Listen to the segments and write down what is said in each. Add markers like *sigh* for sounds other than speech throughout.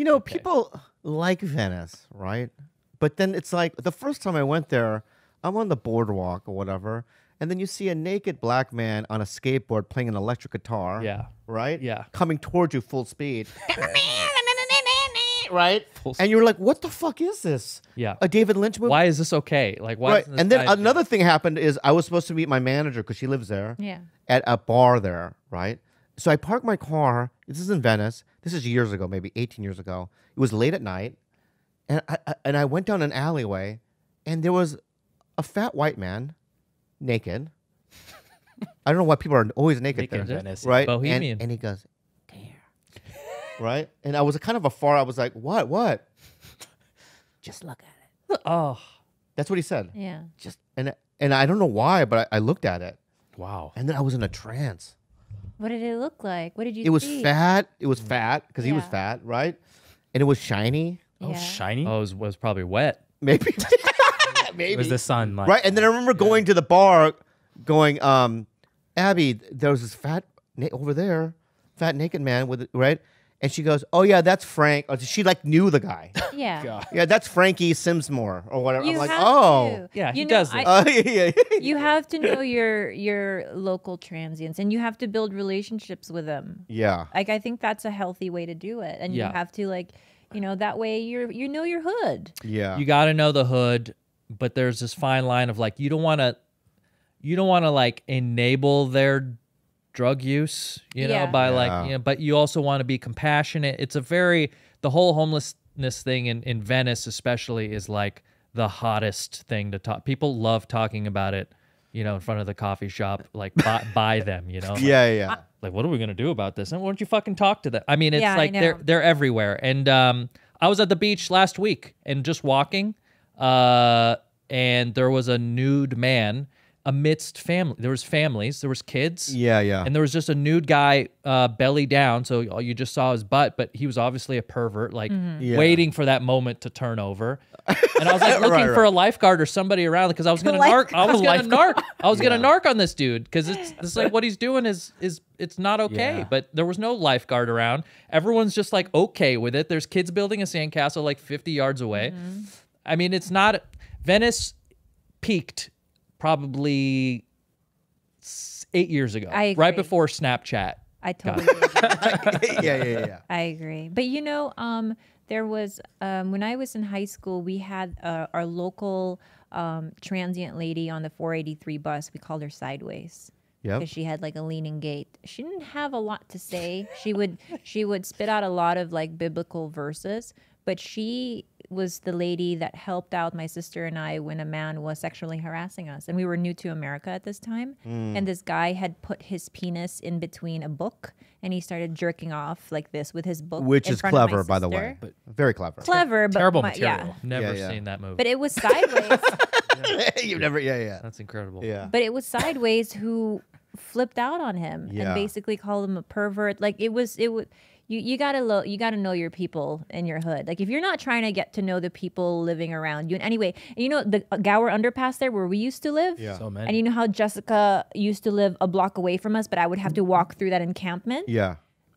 You know, okay. people like Venice, right? But then it's like the first time I went there, I'm on the boardwalk or whatever, and then you see a naked black man on a skateboard playing an electric guitar. Yeah. Right? Yeah. Coming towards you full speed. *laughs* right? Full and you're like, what the fuck is this? Yeah. A David Lynch movie? Why is this okay? Like, why? Right. and then another thing happened is I was supposed to meet my manager because she lives there. Yeah. At a bar there, right? So I parked my car. This is in Venice. This is years ago, maybe 18 years ago. It was late at night, and I, I and I went down an alleyway, and there was a fat white man, naked. I don't know why people are always naked, naked there, Venice. right? Bohemian. And, and he goes, "There," right? And I was kind of afar. I was like, "What? What?" Just look at it. Oh, that's what he said. Yeah. Just and and I don't know why, but I, I looked at it. Wow. And then I was in a trance. What did it look like? What did you? It was fat. It was fat because yeah. he was fat, right? And it was shiny. Oh, yeah. shiny. Oh, it was, was probably wet. Maybe. *laughs* Maybe it was the sun, like, right? And then I remember going to the bar, going, um, Abby, there was this fat over there, fat naked man with right, and she goes, "Oh yeah, that's Frank." Or oh, she like knew the guy. *laughs* Yeah. *laughs* God. Yeah, that's Frankie Simsmore or whatever. You I'm like, have "Oh." To. Yeah, you he know, does I, uh, *laughs* yeah, yeah. you have to know your your local transients and you have to build relationships with them. Yeah. Like I think that's a healthy way to do it. And yeah. you have to like, you know, that way you're you know your hood. Yeah. You got to know the hood, but there's this fine line of like you don't want to you don't want to like enable their drug use, you know, yeah. by yeah. like, you know, but you also want to be compassionate. It's a very, the whole homelessness thing in, in Venice, especially, is like the hottest thing to talk. People love talking about it, you know, in front of the coffee shop, like by, *laughs* by them, you know? Like, yeah, yeah. like, what are we going to do about this? And why don't you fucking talk to them? I mean, it's yeah, like they're, they're everywhere. And, um, I was at the beach last week and just walking, uh, and there was a nude man amidst family. There was families, there was kids. Yeah, yeah. And there was just a nude guy uh, belly down, so you just saw his butt, but he was obviously a pervert, like mm -hmm. yeah. waiting for that moment to turn over. And I was like *laughs* looking right, for right. a lifeguard or somebody around because I was gonna *laughs* *laughs* narc. I was gonna narc. I was yeah. gonna narc on this dude because it's, it's like what he's doing is is it's not okay. Yeah. But there was no lifeguard around. Everyone's just like okay with it. There's kids building a sandcastle like 50 yards away. Mm -hmm. I mean, it's not Venice peaked probably eight years ago. Right before Snapchat. I totally *laughs* *laughs* yeah, yeah, yeah. I agree. But you know, um, there was um, when I was in high school, we had uh, our local um, transient lady on the 483 bus. We called her Sideways. Because she had like a leaning gait. She didn't have a lot to say. she would she would spit out a lot of like biblical verses, but she was the lady that helped out my sister and I when a man was sexually harassing us. And we were new to America at this time. Mm. And this guy had put his penis in between a book and he started jerking off like this with his book. Which is clever, by the way. But very clever. Clever, but terrible my, material. Yeah. Never yeah, yeah. seen that movie. But it was sideways. *laughs* *laughs* You've never, yeah, yeah. That's incredible. Yeah. But it was sideways who flipped out on him and basically called him a pervert. Like it was, it was you you gotta lo- you gotta know your people in your hood. Like if you're not trying to get to know the people living around you in anyway, you know the uh, Gower underpass there where we used to live. Yeah, so many. And you know how Jessica used to live a block away from us, but I would have to walk through that encampment. Yeah.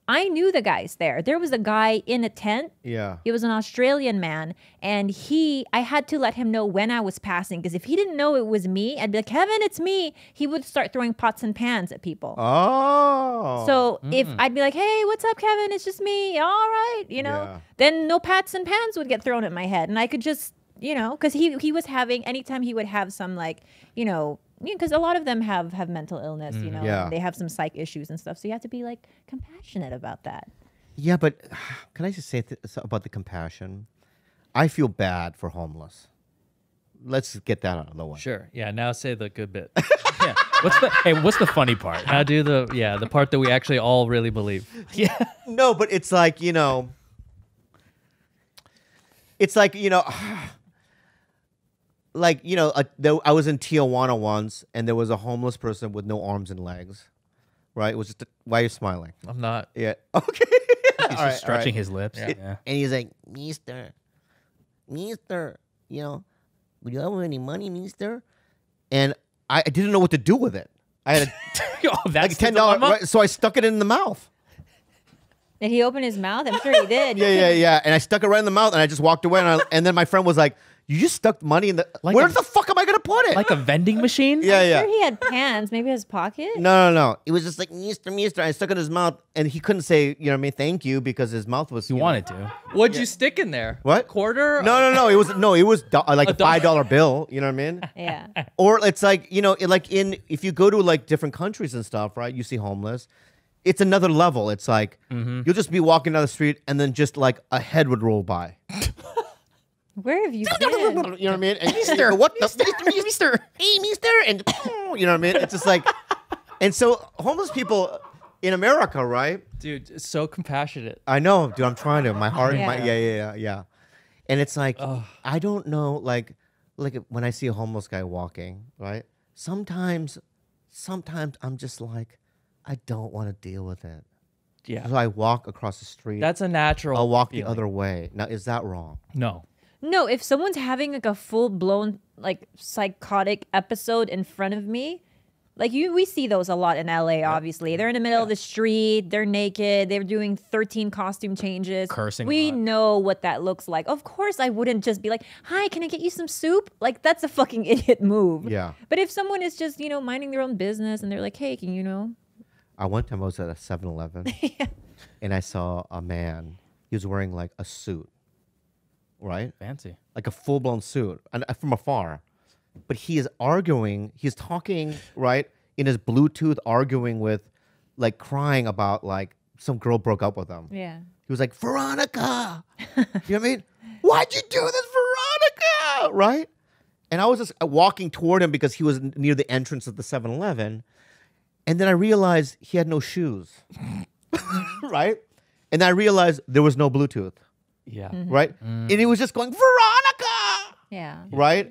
I knew the guys there. There was a guy in a tent. Yeah. He was an Australian man. And he, I had to let him know when I was passing because if he didn't know it was me, I'd be like, Kevin, it's me. He would start throwing pots and pans at people. Oh. So mm. if I'd be like, hey, what's up, Kevin? It's just me. All right. You know, yeah. then no pots and pans would get thrown at my head. And I could just, you know, because he, he was having, anytime he would have some like, you know, because you know, a lot of them have have mental illness, mm, you mm-hmm. know, yeah. they have some psych issues and stuff. So you have to be like compassionate about that. Yeah, but *sighs* can I just say th- about the compassion? I feel bad for homeless. Let's get that out of the way. Sure. Yeah. Now say the good bit. *laughs* yeah. What's the hey? What's the funny part? Now do the yeah the part that we actually all really believe. *laughs* Yeah. No, but it's like you know, it's like you know. *sighs* like you know, a, there, I was in Tijuana once, and there was a homeless person with no arms and legs. Right? It was just a, why are you smiling? I'm not. Yeah. *laughs* Okay. he's just right, stretching right. his lips. Yeah. yeah. And he's like, Mister, Mister, you know, would you have any money, Mister? And I, I didn't know what to do with it. I had a, *laughs* oh, that's like ten dollars. Right, so I stuck it in the mouth. Did he open his mouth? I'm sure he did. yeah, yeah, yeah. And I stuck it right in the mouth, and I just walked away. And, I, and then my friend was like, "You just stuck money in the. Like where a, the fuck am I gonna put it? Like a vending machine? Yeah, I'm yeah. Sure he had pants, maybe his pocket. No, no, no. It was just like Mister, Mister. I stuck it in his mouth, and he couldn't say, you know, me, mean, thank you because his mouth was. He you wanted know. to. What'd yeah. you stick in there? What quarter? No, no, no. It was no. It was like a, a five dollar bill. You know what I mean? *laughs* Yeah. Or it's like you know, it, like in if you go to like different countries and stuff, right? You see homeless it's another level. It's like mm-hmm. you'll just be walking down the street and then just like a head would roll by. Where have you been? *laughs* You know what I mean? And Easter, *laughs* what the Easter, Easter, *laughs* hey, Easter, and you know what I mean? It's just like, and so homeless people in America, right? Dude, so compassionate. I know, dude. I'm trying to. My heart, yeah, my, yeah, yeah, yeah, yeah. And it's like Ugh. I don't know, like, like when I see a homeless guy walking, right? Sometimes, sometimes I'm just like, I don't want to deal with it. Yeah. So I walk across the street. That's a natural. I'll walk feeling. the other way. Now, is that wrong? No. No, if someone's having like a full blown like psychotic episode in front of me, like you, we see those a lot in LA. Obviously, they're in the middle yeah. of the street. They're naked. They're doing thirteen costume changes. Cursing. We know what that looks like. Of course, I wouldn't just be like, "Hi, can I get you some soup?" Like that's a fucking *laughs* idiot move. Yeah. But if someone is just you know minding their own business and they're like, "Hey, can you know I one time I was at a 7 Eleven *laughs* and I saw a man. He was wearing like a suit, right? Fancy. Like a full blown suit and uh, from afar. But he is arguing, he's talking, right? In his Bluetooth, arguing with, like crying about like some girl broke up with him. Yeah. He was like, Veronica. *laughs* you know what I mean? Why'd you do this, Veronica? Right? And I was just uh, walking toward him because he was near the entrance of the 7 Eleven. And then I realized he had no shoes, *laughs* right? And I realized there was no Bluetooth, Yeah. Mm-hmm. right? Mm. And he was just going, Veronica, Yeah. right?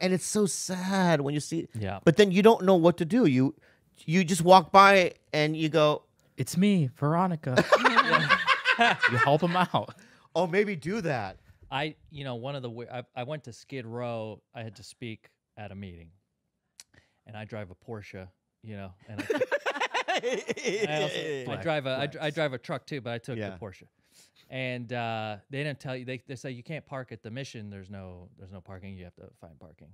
And it's so sad when you see. Yeah. But then you don't know what to do. You you just walk by and you go, It's me, Veronica. *laughs* you help him out. oh, maybe do that. I, you know, one of the, I, I went to Skid Row. I had to speak at a meeting, and I drive a Porsche you know. *laughs* And I, I, also, I drive a I, I drive a truck too, but I took Yeah. the Porsche. And uh, they didn't tell you. They, they say you can't park at the mission. There's no there's no parking. You have to find parking.